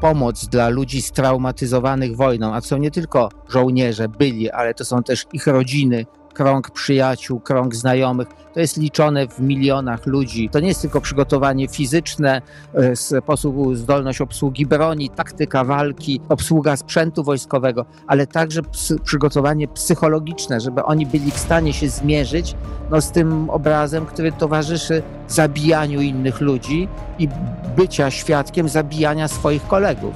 pomoc dla ludzi straumatyzowanych wojną, a to są nie tylko żołnierze byli, ale to są też ich rodziny, krąg przyjaciół, krąg znajomych. To jest liczone w milionach ludzi. To nie jest tylko przygotowanie fizyczne, sposób, e, zdolność obsługi broni, taktyka walki, obsługa sprzętu wojskowego, ale także przygotowanie psychologiczne, żeby oni byli w stanie się zmierzyć no, z tym obrazem, który towarzyszy zabijaniu innych ludzi i bycia świadkiem zabijania swoich kolegów.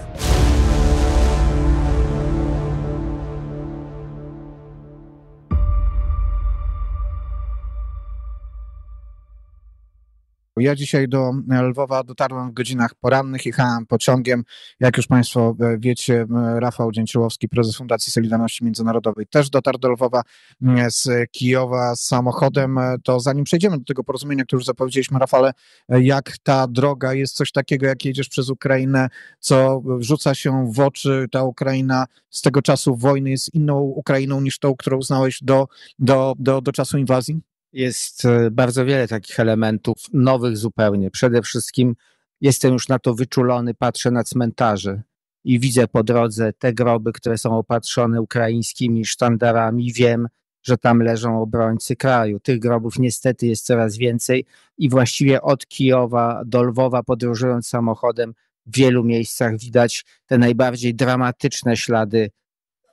Ja dzisiaj do e, Lwowa dotarłem w godzinach porannych, jechałem pociągiem. Jak już Państwo e, wiecie, Rafał Dzięciołowski, prezes Fundacji Solidarności Międzynarodowej, też dotarł do Lwowa mm, z Kijowa z samochodem. E, to zanim przejdziemy do tego porozumienia, które już zapowiedzieliśmy, Rafale, jak ta droga jest coś takiego, jak jedziesz przez Ukrainę, co rzuca się w oczy. Ta Ukraina z tego czasu wojny jest inną Ukrainą niż tą, którą znałeś do, do, do, do czasu inwazji? Jest e, bardzo wiele takich elementów, nowych zupełnie. Przede wszystkim jestem już na to wyczulony, patrzę na cmentarze i widzę po drodze te groby, które są opatrzone ukraińskimi sztandarami. Wiem, że tam leżą obrońcy kraju. Tych grobów niestety jest coraz więcej i właściwie od Kijowa do Lwowa podróżując samochodem w wielu miejscach widać te najbardziej dramatyczne ślady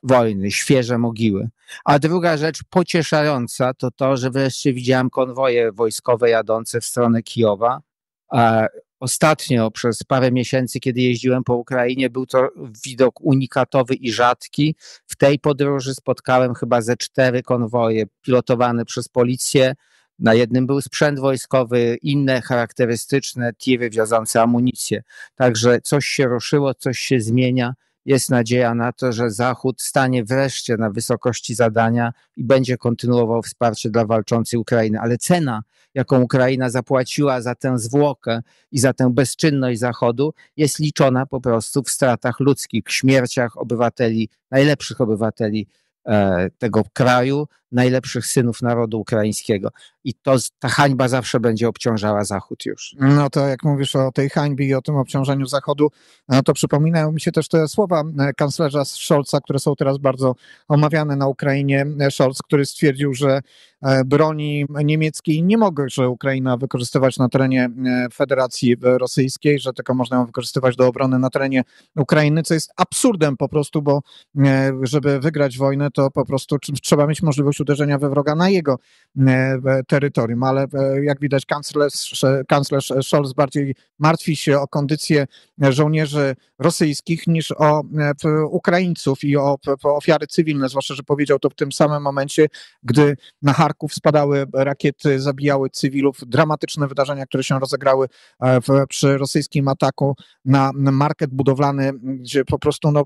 wojny, świeże mogiły. A druga rzecz pocieszająca to to, że wreszcie widziałem konwoje wojskowe jadące w stronę Kijowa. A ostatnio przez parę miesięcy, kiedy jeździłem po Ukrainie, był to widok unikatowy i rzadki. W tej podróży spotkałem chyba ze cztery konwoje pilotowane przez policję. Na jednym był sprzęt wojskowy, inne charakterystyczne tiry wiążące amunicję. Także coś się ruszyło, coś się zmienia jest nadzieja na to, że Zachód stanie wreszcie na wysokości zadania i będzie kontynuował wsparcie dla walczącej Ukrainy. Ale cena, jaką Ukraina zapłaciła za tę zwłokę i za tę bezczynność Zachodu, jest liczona po prostu w stratach ludzkich, śmierciach obywateli, najlepszych obywateli e, tego kraju, najlepszych synów narodu ukraińskiego. I to, ta hańba zawsze będzie obciążała Zachód już. No to jak mówisz o tej hańbi i o tym obciążeniu Zachodu, no to przypominają mi się też te słowa e, kanclerza Scholza, które są teraz bardzo omawiane na Ukrainie. E, Scholz, który stwierdził, że e, broni niemieckiej nie że Ukraina wykorzystywać na terenie Federacji Rosyjskiej, że tylko można ją wykorzystywać do obrony na terenie Ukrainy, co jest absurdem po prostu, bo żeby wygrać wojnę, to po prostu trzeba mieć możliwość uderzenia we wroga na jego e, terytorium, ale e, jak widać kanclerz, e, kanclerz Scholz bardziej martwi się o kondycję żołnierzy rosyjskich niż o e, Ukraińców i o, ofiary cywilne, zwłaszcza, że powiedział to w tym samym momencie, gdy na Charków spadały rakiety, zabijały cywilów. Dramatyczne wydarzenia, które się rozegrały e, w, przy rosyjskim ataku na market budowlany, gdzie po prostu no,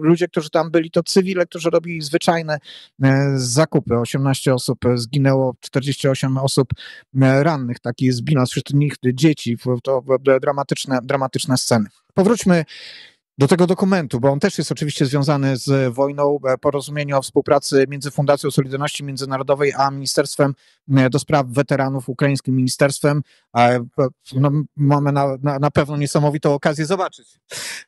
ludzie, którzy tam byli, to cywile, którzy robili zwyczajne e, zakupy. 18 osób zginęło, 48 osób rannych. Taki jest bilans wśród nich dzieci. To dramatyczne, dramatyczne sceny powróćmy do tego dokumentu, bo on też jest oczywiście związany z wojną, e, porozumieniu o współpracy między Fundacją Solidarności Międzynarodowej a Ministerstwem e, do Spraw Weteranów, ukraińskim ministerstwem. E, no, mamy na, na, na pewno niesamowitą okazję zobaczyć.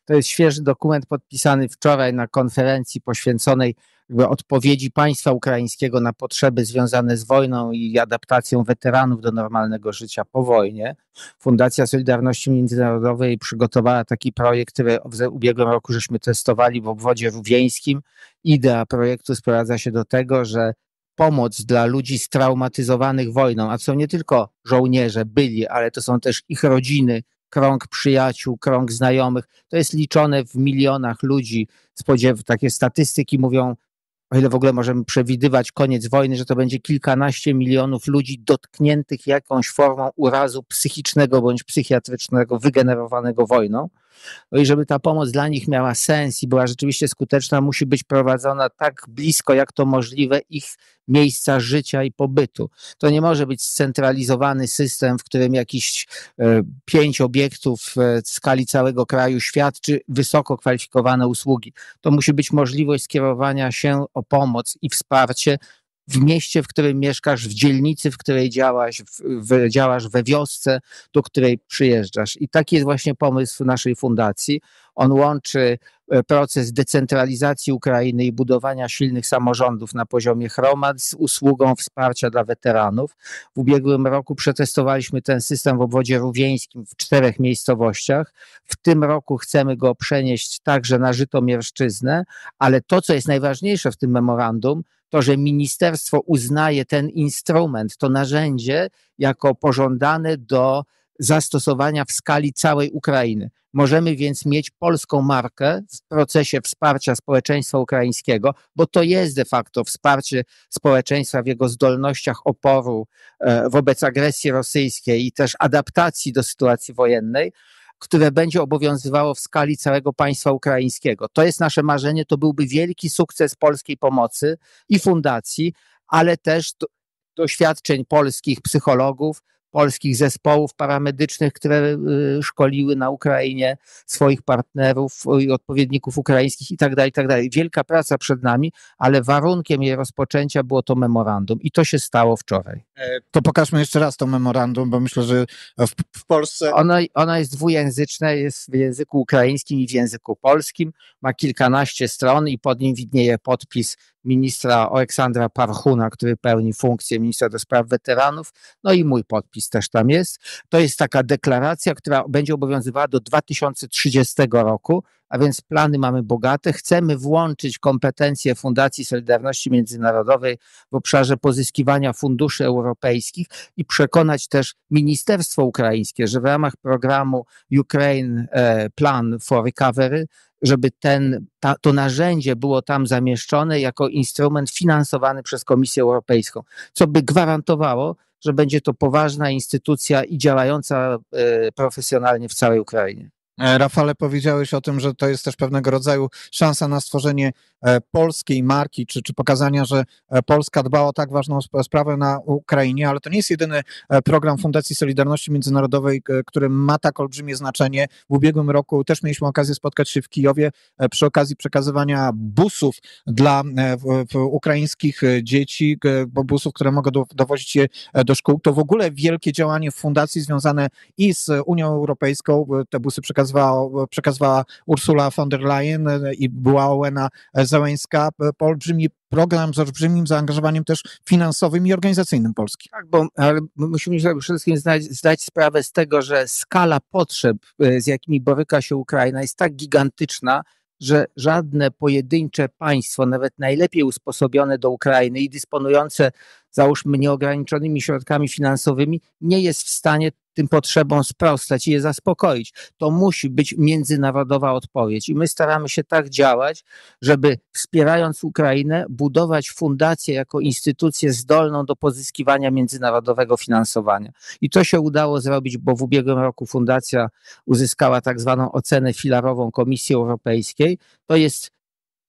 To jest świeży dokument podpisany wczoraj na konferencji poświęconej jakby odpowiedzi państwa ukraińskiego na potrzeby związane z wojną i adaptacją weteranów do normalnego życia po wojnie. Fundacja Solidarności Międzynarodowej przygotowała taki projekt, który w ubiegłym roku żeśmy testowali w obwodzie rówieńskim. Idea projektu sprowadza się do tego, że pomoc dla ludzi straumatyzowanych wojną, a to nie tylko żołnierze byli, ale to są też ich rodziny, krąg przyjaciół, krąg znajomych. To jest liczone w milionach ludzi. Spodziew takie statystyki mówią o ile w ogóle możemy przewidywać koniec wojny, że to będzie kilkanaście milionów ludzi dotkniętych jakąś formą urazu psychicznego bądź psychiatrycznego wygenerowanego wojną. No i żeby ta pomoc dla nich miała sens i była rzeczywiście skuteczna, musi być prowadzona tak blisko, jak to możliwe, ich miejsca życia i pobytu. To nie może być scentralizowany system, w którym jakiś e, pięć obiektów e, w skali całego kraju świadczy wysoko kwalifikowane usługi. To musi być możliwość skierowania się o pomoc i wsparcie w mieście, w którym mieszkasz, w dzielnicy, w której działasz, w, w, działasz we wiosce, do której przyjeżdżasz. I taki jest właśnie pomysł naszej fundacji. On łączy e, proces decentralizacji Ukrainy i budowania silnych samorządów na poziomie chromat z usługą wsparcia dla weteranów. W ubiegłym roku przetestowaliśmy ten system w obwodzie rówieńskim w czterech miejscowościach. W tym roku chcemy go przenieść także na Żytomierszczyznę, ale to, co jest najważniejsze w tym memorandum, to, że ministerstwo uznaje ten instrument, to narzędzie jako pożądane do zastosowania w skali całej Ukrainy. Możemy więc mieć polską markę w procesie wsparcia społeczeństwa ukraińskiego, bo to jest de facto wsparcie społeczeństwa w jego zdolnościach oporu e, wobec agresji rosyjskiej i też adaptacji do sytuacji wojennej które będzie obowiązywało w skali całego państwa ukraińskiego. To jest nasze marzenie, to byłby wielki sukces polskiej pomocy i fundacji, ale też doświadczeń polskich psychologów, polskich zespołów paramedycznych, które y, szkoliły na Ukrainie swoich partnerów i odpowiedników ukraińskich itd., tak itd. Tak Wielka praca przed nami, ale warunkiem jej rozpoczęcia było to memorandum i to się stało wczoraj. E, to pokażmy jeszcze raz to memorandum, bo myślę, że w, w Polsce... Ona jest dwujęzyczna, jest w języku ukraińskim i w języku polskim, ma kilkanaście stron i pod nim widnieje podpis ministra Aleksandra Parchuna, który pełni funkcję ministra do spraw weteranów, no i mój podpis zapis też tam jest. To jest taka deklaracja, która będzie obowiązywała do 2030 roku, a więc plany mamy bogate. Chcemy włączyć kompetencje Fundacji Solidarności Międzynarodowej w obszarze pozyskiwania funduszy europejskich i przekonać też Ministerstwo Ukraińskie, że w ramach programu Ukraine e, Plan for Recovery żeby ten, ta, to narzędzie było tam zamieszczone jako instrument finansowany przez Komisję Europejską, co by gwarantowało, że będzie to poważna instytucja i działająca e, profesjonalnie w całej Ukrainie. E, Rafale, powiedziałeś o tym, że to jest też pewnego rodzaju szansa na stworzenie e, polskiej marki, czy, czy pokazania, że e, Polska dba o tak ważną sprawę na Ukrainie, ale to nie jest jedyny program Fundacji Solidarności Międzynarodowej, który ma tak olbrzymie znaczenie. W ubiegłym roku też mieliśmy okazję spotkać się w Kijowie przy okazji przekazywania busów dla ukraińskich dzieci, busów, które mogą dowozić je do szkół. To w ogóle wielkie działanie fundacji związane i z Unią Europejską, te busy przekazywane przekazywała, przekazywała Ursula von der Leyen e, i była Owena e, Zeleńska, olbrzymi program z olbrzymim zaangażowaniem też finansowym i organizacyjnym Polski. Tak, bo ale musimy przede wszystkim zdać, zdać sprawę z tego, że skala potrzeb, e, z jakimi boryka się Ukraina, jest tak gigantyczna, że żadne pojedyncze państwo, nawet najlepiej usposobione do Ukrainy i dysponujące załóżmy nieograniczonymi środkami finansowymi nie jest w stanie tym potrzebom sprostać i je zaspokoić. To musi być międzynarodowa odpowiedź i my staramy się tak działać, żeby wspierając Ukrainę budować fundację jako instytucję zdolną do pozyskiwania międzynarodowego finansowania. I to się udało zrobić, bo w ubiegłym roku fundacja uzyskała tak zwaną ocenę filarową Komisji Europejskiej. To jest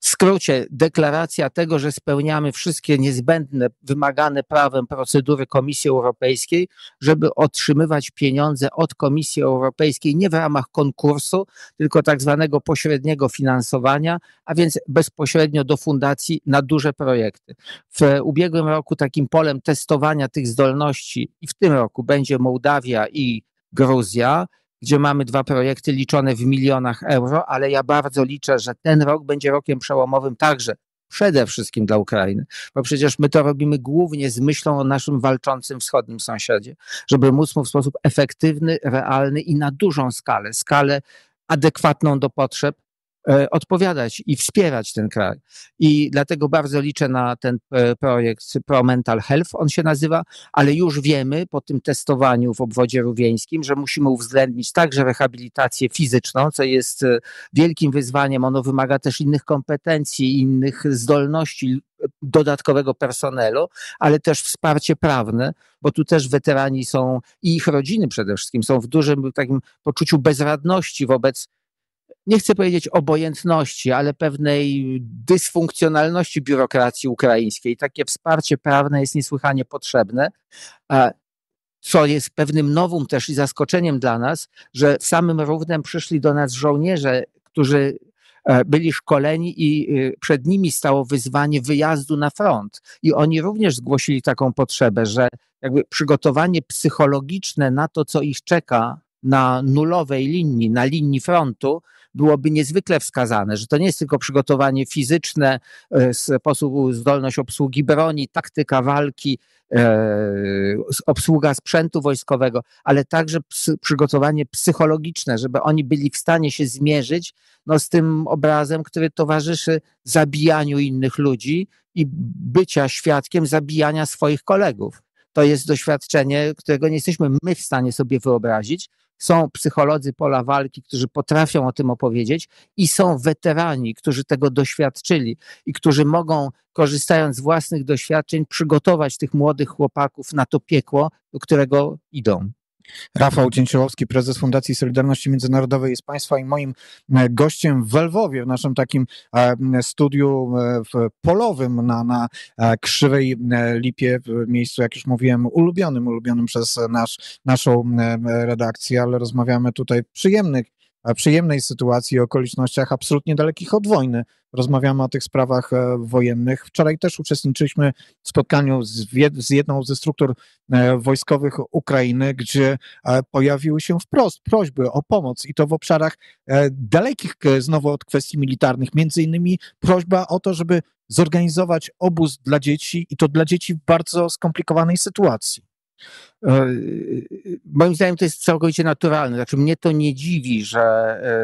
skrócie deklaracja tego, że spełniamy wszystkie niezbędne, wymagane prawem procedury Komisji Europejskiej, żeby otrzymywać pieniądze od Komisji Europejskiej nie w ramach konkursu, tylko tak zwanego pośredniego finansowania, a więc bezpośrednio do fundacji na duże projekty. W ubiegłym roku takim polem testowania tych zdolności i w tym roku będzie Mołdawia i Gruzja gdzie mamy dwa projekty liczone w milionach euro, ale ja bardzo liczę, że ten rok będzie rokiem przełomowym także przede wszystkim dla Ukrainy, bo przecież my to robimy głównie z myślą o naszym walczącym wschodnim sąsiedzie, żeby móc mu w sposób efektywny, realny i na dużą skalę, skalę adekwatną do potrzeb, E, odpowiadać i wspierać ten kraj. I dlatego bardzo liczę na ten e, projekt Pro Mental Health, on się nazywa, ale już wiemy po tym testowaniu w obwodzie rówieńskim, że musimy uwzględnić także rehabilitację fizyczną, co jest e, wielkim wyzwaniem. Ono wymaga też innych kompetencji, innych zdolności dodatkowego personelu, ale też wsparcie prawne, bo tu też weterani są i ich rodziny przede wszystkim są w dużym takim poczuciu bezradności wobec nie chcę powiedzieć obojętności, ale pewnej dysfunkcjonalności biurokracji ukraińskiej. Takie wsparcie prawne jest niesłychanie potrzebne. Co jest pewnym nowym też i zaskoczeniem dla nas, że samym równem przyszli do nas żołnierze, którzy e, byli szkoleni i e, przed nimi stało wyzwanie wyjazdu na front. I oni również zgłosili taką potrzebę, że jakby przygotowanie psychologiczne na to, co ich czeka na nulowej linii, na linii frontu, byłoby niezwykle wskazane, że to nie jest tylko przygotowanie fizyczne, e, sposób, zdolność obsługi broni, taktyka walki, e, obsługa sprzętu wojskowego, ale także przygotowanie psychologiczne, żeby oni byli w stanie się zmierzyć no, z tym obrazem, który towarzyszy zabijaniu innych ludzi i bycia świadkiem zabijania swoich kolegów. To jest doświadczenie, którego nie jesteśmy my w stanie sobie wyobrazić, są psycholodzy pola walki, którzy potrafią o tym opowiedzieć i są weterani, którzy tego doświadczyli i którzy mogą, korzystając z własnych doświadczeń, przygotować tych młodych chłopaków na to piekło, do którego idą. Rafał Cięciołowski, prezes Fundacji Solidarności Międzynarodowej jest Państwa i moim e, gościem w Lwowie, w naszym takim e, studiu e, polowym na, na Krzywej Lipie, w miejscu, jak już mówiłem, ulubionym, ulubionym przez nasz, naszą redakcję, ale rozmawiamy tutaj w przyjemnych przyjemnej sytuacji, okolicznościach absolutnie dalekich od wojny. Rozmawiamy o tych sprawach e, wojennych. Wczoraj też uczestniczyliśmy w spotkaniu z, jedną ze struktur e, wojskowych Ukrainy, gdzie e, pojawiły się wprost prośby o pomoc i to w obszarach dalekich znowu od kwestii militarnych. Między innymi prośba o to, żeby zorganizować obóz dla dzieci i to dla dzieci w bardzo skomplikowanej sytuacji. E, moim zdaniem to jest całkowicie naturalne. Znaczy, mnie to nie dziwi, że e,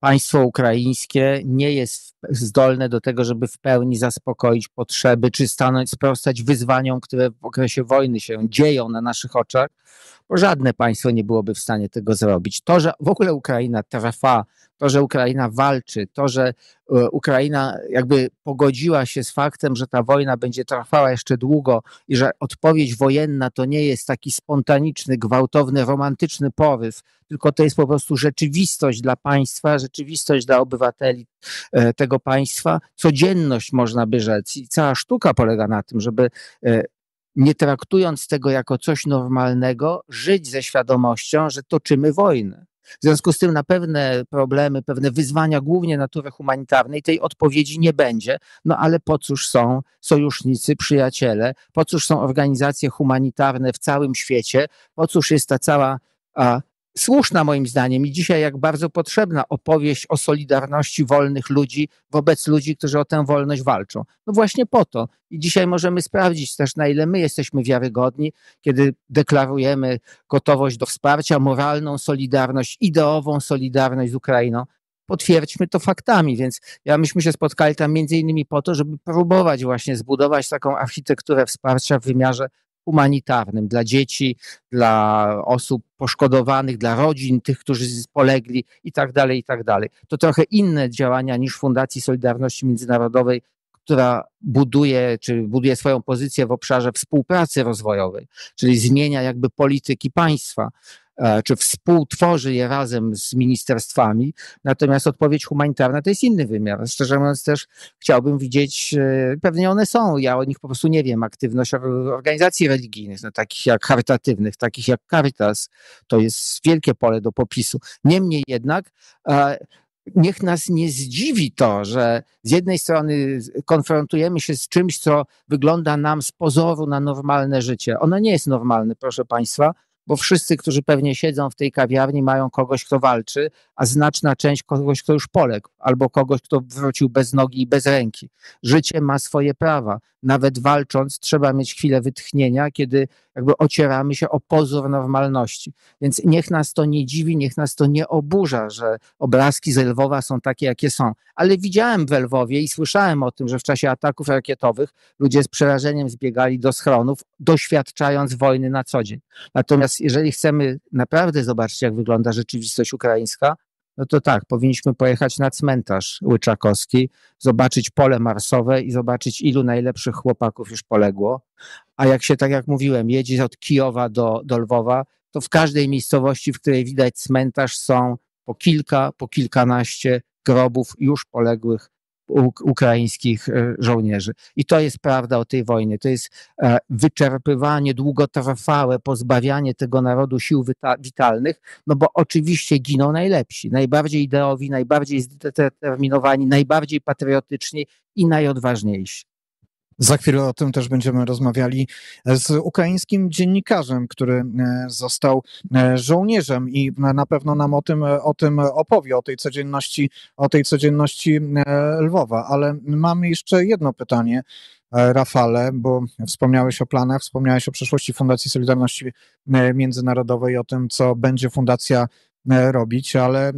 państwo ukraińskie nie jest zdolne do tego, żeby w pełni zaspokoić potrzeby, czy stanąć, sprostać wyzwaniom, które w okresie wojny się dzieją na naszych oczach, bo żadne państwo nie byłoby w stanie tego zrobić. To, że w ogóle Ukraina trwa, to, że Ukraina walczy, to, że E, Ukraina jakby pogodziła się z faktem, że ta wojna będzie trwała jeszcze długo i że odpowiedź wojenna to nie jest taki spontaniczny, gwałtowny, romantyczny poryw, tylko to jest po prostu rzeczywistość dla państwa, rzeczywistość dla obywateli e, tego państwa, codzienność można by rzec. I cała sztuka polega na tym, żeby e, nie traktując tego jako coś normalnego, żyć ze świadomością, że toczymy wojnę. W związku z tym na pewne problemy, pewne wyzwania, głównie natury humanitarnej, tej odpowiedzi nie będzie. No ale po cóż są sojusznicy, przyjaciele, po cóż są organizacje humanitarne w całym świecie, po cóż jest ta cała a, słuszna moim zdaniem i dzisiaj jak bardzo potrzebna opowieść o solidarności wolnych ludzi wobec ludzi, którzy o tę wolność walczą. No właśnie po to. I dzisiaj możemy sprawdzić też, na ile my jesteśmy wiarygodni, kiedy deklarujemy gotowość do wsparcia, moralną solidarność, ideową solidarność z Ukrainą. Potwierdźmy to faktami, więc ja myśmy się spotkali tam między innymi po to, żeby próbować właśnie zbudować taką architekturę wsparcia w wymiarze humanitarnym dla dzieci, dla osób poszkodowanych, dla rodzin, tych, którzy polegli i tak dalej, i tak dalej. To trochę inne działania niż Fundacji Solidarności Międzynarodowej, która buduje, czy buduje swoją pozycję w obszarze współpracy rozwojowej, czyli zmienia jakby polityki państwa. E, czy współtworzy je razem z ministerstwami. Natomiast odpowiedź humanitarna to jest inny wymiar. Szczerze mówiąc, też chciałbym widzieć, e, pewnie one są, ja o nich po prostu nie wiem, aktywność organizacji religijnych, no, takich jak charytatywnych, takich jak Caritas. To jest wielkie pole do popisu. Niemniej jednak, e, niech nas nie zdziwi to, że z jednej strony konfrontujemy się z czymś, co wygląda nam z pozoru na normalne życie. Ono nie jest normalne, proszę Państwa bo wszyscy, którzy pewnie siedzą w tej kawiarni, mają kogoś, kto walczy, a znaczna część kogoś, kto już poległ, albo kogoś, kto wrócił bez nogi i bez ręki. Życie ma swoje prawa. Nawet walcząc, trzeba mieć chwilę wytchnienia, kiedy jakby ocieramy się o pozór normalności. Więc niech nas to nie dziwi, niech nas to nie oburza, że obrazki z Lwowa są takie, jakie są. Ale widziałem w Lwowie i słyszałem o tym, że w czasie ataków rakietowych ludzie z przerażeniem zbiegali do schronów, doświadczając wojny na co dzień. Natomiast jeżeli chcemy naprawdę zobaczyć, jak wygląda rzeczywistość ukraińska, no to tak, powinniśmy pojechać na cmentarz Łyczakowski, zobaczyć pole marsowe i zobaczyć, ilu najlepszych chłopaków już poległo. A jak się, tak jak mówiłem, jedzie od Kijowa do, do Lwowa, to w każdej miejscowości, w której widać cmentarz, są po kilka, po kilkanaście grobów już poległych ukraińskich e, żołnierzy. I to jest prawda o tej wojnie. To jest e, wyczerpywanie, długotrwałe pozbawianie tego narodu sił witalnych, no bo oczywiście giną najlepsi, najbardziej ideowi, najbardziej zdeterminowani, najbardziej patriotyczni i najodważniejsi. Za chwilę o tym też będziemy rozmawiali z ukraińskim dziennikarzem, który e, został e, żołnierzem i na pewno nam o tym, e, o tym opowie, o tej codzienności, o tej codzienności Lwowa. Ale mamy jeszcze jedno pytanie. Rafale, bo wspomniałeś o planach, wspomniałeś o przyszłości Fundacji Solidarności Międzynarodowej, o tym, co będzie fundacja robić, ale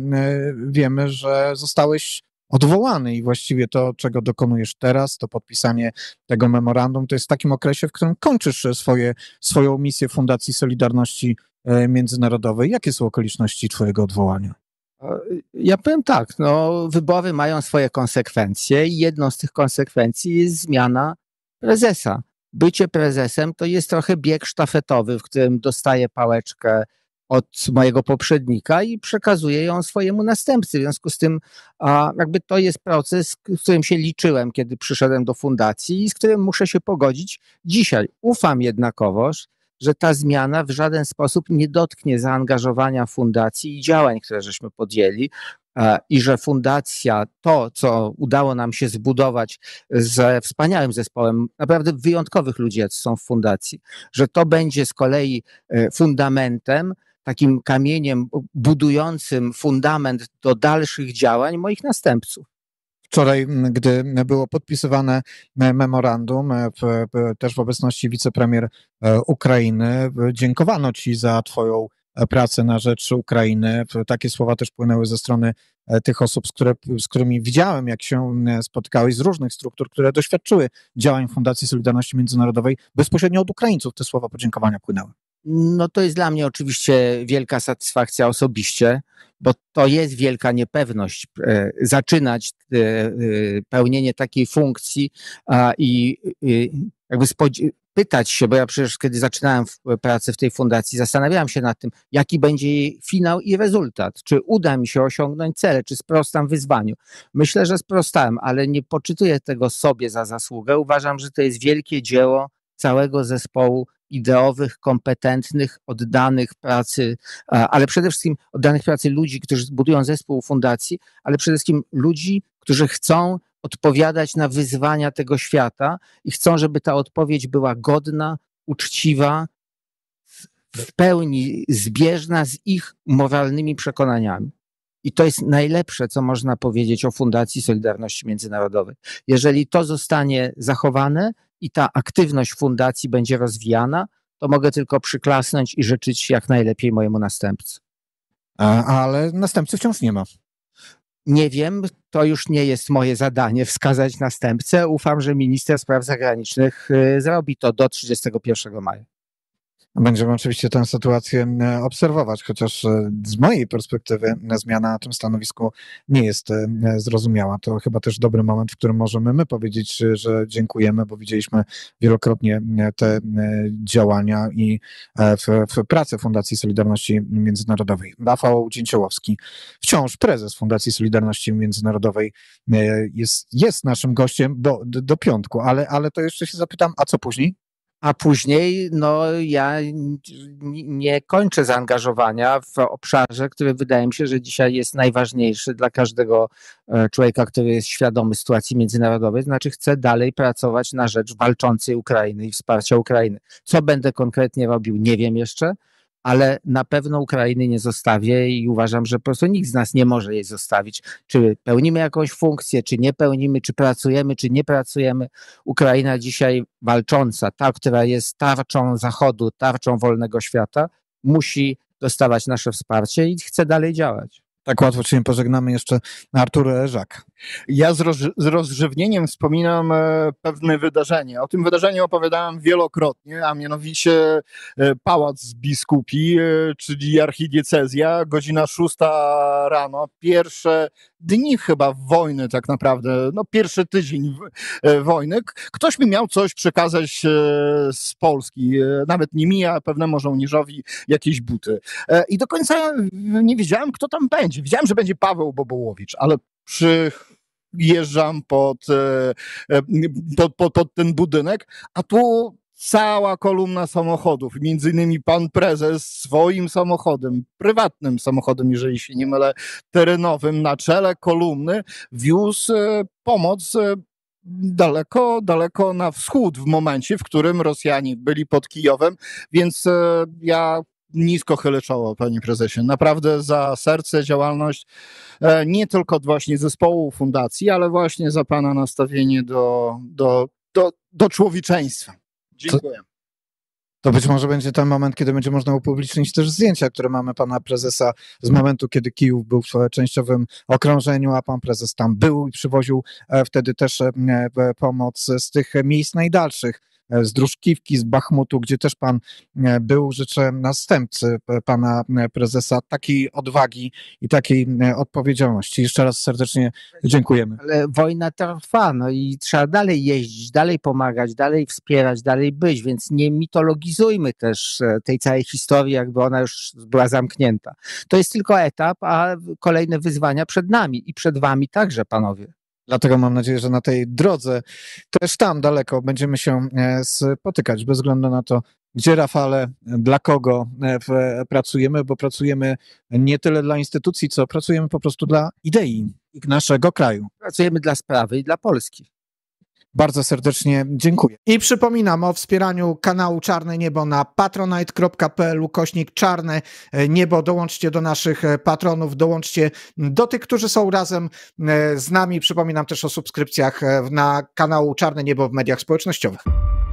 wiemy, że zostałeś odwołany i właściwie to, czego dokonujesz teraz, to podpisanie tego memorandum, to jest w takim okresie, w którym kończysz e, swoje, swoją misję Fundacji Solidarności e, Międzynarodowej. Jakie są okoliczności Twojego odwołania? E, ja powiem tak, no, wybory mają swoje konsekwencje i jedną z tych konsekwencji jest zmiana prezesa. Bycie prezesem to jest trochę bieg sztafetowy, w którym dostaje pałeczkę od mojego poprzednika i przekazuję ją swojemu następcy. W związku z tym, a, jakby to jest proces, z którym się liczyłem, kiedy przyszedłem do fundacji i z którym muszę się pogodzić dzisiaj. Ufam jednakowoż, że ta zmiana w żaden sposób nie dotknie zaangażowania fundacji i działań, które żeśmy podjęli, i że fundacja to, co udało nam się zbudować ze wspaniałym zespołem naprawdę wyjątkowych ludzi, jak są w fundacji, że to będzie z kolei e, fundamentem takim kamieniem budującym fundament do dalszych działań moich następców. Wczoraj, gdy było podpisywane memorandum, e, w, też w obecności wicepremier e, Ukrainy, dziękowano Ci za Twoją e, pracę na rzecz Ukrainy. Takie słowa też płynęły ze strony tych osób, z, które, z którymi widziałem, jak się spotkałeś, z różnych struktur, które doświadczyły działań Fundacji Solidarności Międzynarodowej. Bezpośrednio od Ukraińców te słowa podziękowania płynęły no to jest dla mnie oczywiście wielka satysfakcja osobiście, bo to jest wielka niepewność e, zaczynać e, e, pełnienie takiej funkcji i jakby pytać się, bo ja przecież kiedy zaczynałem pracę w tej fundacji, zastanawiałem się nad tym, jaki będzie jej finał i rezultat. Czy uda mi się osiągnąć cele, czy sprostam wyzwaniu. Myślę, że sprostałem, ale nie poczytuję tego sobie za zasługę. Uważam, że to jest wielkie dzieło całego zespołu ideowych, kompetentnych, oddanych pracy, e, ale przede wszystkim oddanych pracy ludzi, którzy budują zespół fundacji, ale przede wszystkim ludzi, którzy chcą odpowiadać na wyzwania tego świata i chcą, żeby ta odpowiedź była godna, uczciwa, w pełni zbieżna z ich moralnymi przekonaniami. I to jest najlepsze, co można powiedzieć o Fundacji Solidarności Międzynarodowej. Jeżeli to zostanie zachowane, i ta aktywność fundacji będzie rozwijana, to mogę tylko przyklasnąć i życzyć jak najlepiej mojemu następcy. Ale następcy wciąż nie ma. Nie wiem, to już nie jest moje zadanie wskazać następcę. Ufam, że minister spraw zagranicznych y, zrobi to do 31 maja. Będziemy oczywiście tę sytuację e, obserwować, chociaż e, z mojej perspektywy e, zmiana na tym stanowisku nie jest zrozumiała. To chyba też dobry moment, w którym możemy my powiedzieć, że dziękujemy, bo widzieliśmy wielokrotnie te działania i w, w pracy Fundacji Solidarności Międzynarodowej. Rafał Dzięciołowski, wciąż prezes Fundacji Solidarności Międzynarodowej, jest, jest naszym gościem do, do piątku, ale, ale to jeszcze się zapytam, a co później? a później no, ja nie kończę zaangażowania w obszarze, który wydaje mi się, że dzisiaj jest najważniejszy dla każdego e, człowieka, który jest świadomy sytuacji międzynarodowej, znaczy chcę dalej pracować na rzecz walczącej Ukrainy i wsparcia Ukrainy. Co będę konkretnie robił, nie wiem jeszcze ale na pewno Ukrainy nie zostawię i uważam, że po prostu nikt z nas nie może jej zostawić. Czy pełnimy jakąś funkcję, czy nie pełnimy, czy pracujemy, czy nie pracujemy. Ukraina dzisiaj walcząca, ta, która jest tarczą Zachodu, tarczą wolnego świata, musi dostawać nasze wsparcie i chce dalej działać. Tak łatwo się nie pożegnamy jeszcze Artur Żak. Ja z, roz, z rozrzewnieniem wspominam e, pewne wydarzenie. O tym wydarzeniu opowiadałem wielokrotnie, a mianowicie e, Pałac Biskupi, e, czyli archidiecezja, godzina szósta rano, pierwsze dni chyba wojny tak naprawdę, no pierwszy tydzień wojny. Ktoś mi miał coś przekazać z Polski, nawet nie mija pewnemu żołnierzowi jakieś buty. I do końca nie wiedziałem, kto tam będzie. Wiedziałem, że będzie Paweł Bobołowicz, ale przyjeżdżam pod, e, e, pod, pod, pod ten budynek, a tu cała kolumna samochodów, między innymi pan prezes swoim samochodem, prywatnym samochodem, jeżeli się nie mylę, terenowym, na czele kolumny wiózł e, pomoc daleko, daleko na wschód w momencie, w którym Rosjanie byli pod Kijowem, więc ja nisko chylę czoło, panie prezesie. Naprawdę za serce, działalność e, nie tylko właśnie zespołu fundacji, ale właśnie za pana nastawienie do, do, do, do człowieczeństwa. Dziękuję. To być może będzie ten moment, kiedy będzie można upublicznić też zdjęcia, które mamy pana prezesa z momentu, kiedy Kijów był w częściowym okrążeniu, a pan prezes tam był i przywoził e, wtedy też e, pomoc z tych miejsc najdalszych. E, z Druszkiwki, z Bachmutu, gdzie też pan e, był. Życzę następcy e, pana prezesa takiej odwagi i takiej odpowiedzialności. Jeszcze raz serdecznie dziękujemy. Ale wojna trwa, no i trzeba dalej jeździć, dalej pomagać, dalej wspierać, dalej być, więc nie mitologizujmy też tej całej historii, jakby ona już była zamknięta. To jest tylko etap, a kolejne wyzwania przed nami i przed wami także, panowie. Dlatego mam nadzieję, że na tej drodze, też tam daleko, będziemy się e, spotykać, bez względu na to, gdzie Rafale, dla kogo e, pracujemy, bo pracujemy nie tyle dla instytucji, co pracujemy po prostu dla idei naszego kraju. Pracujemy dla sprawy i dla Polski bardzo serdecznie dziękuję. I przypominam o wspieraniu kanału Czarne Niebo na patronite.pl kośnik czarne niebo. Dołączcie do naszych e, patronów, dołączcie do tych, którzy są razem e, z nami. Przypominam też o subskrypcjach e, na kanału Czarne Niebo w mediach społecznościowych.